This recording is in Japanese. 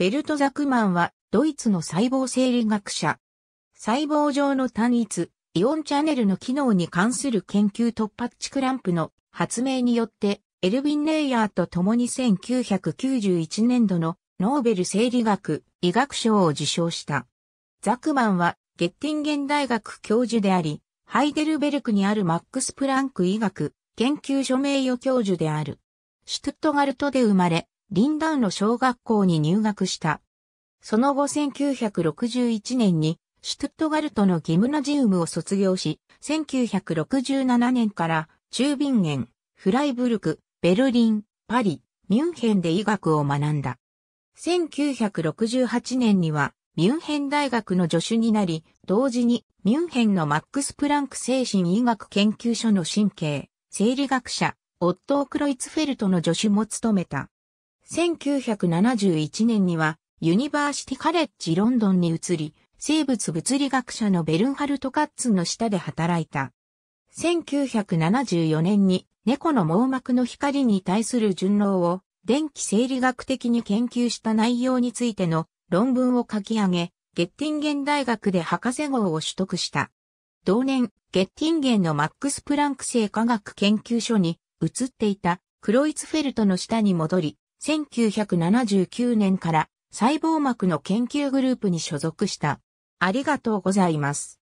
ベルト・ザクマンは、ドイツの細胞生理学者。細胞上の単一、イオンチャネルの機能に関する研究突発チクランプの発明によって、エルヴィン・レイヤーと共に1991年度のノーベル生理学医学賞を受賞した。ザクマンは、ゲッティンゲン大学教授であり、ハイデルベルクにあるマックス・プランク医学研究所名誉教授である。シュトットガルトで生まれ、リンウンの小学校に入学した。その後1961年にシュトゥットガルトのギムナジウムを卒業し、1967年から中ビンゲン、フライブルク、ベルリン、パリ、ミュンヘンで医学を学んだ。1968年にはミュンヘン大学の助手になり、同時にミュンヘンのマックス・プランク精神医学研究所の神経、生理学者、オットー・クロイツフェルトの助手も務めた。1971年にはユニバーシティカレッジロンドンに移り、生物物理学者のベルンハルト・カッツの下で働いた。1974年に猫の網膜の光に対する順応を電気生理学的に研究した内容についての論文を書き上げ、ゲッティンゲン大学で博士号を取得した。同年、ゲッティンゲンのマックス・プランク生科学研究所に移っていたクロイツフェルトの下に戻り、1979年から細胞膜の研究グループに所属した。ありがとうございます。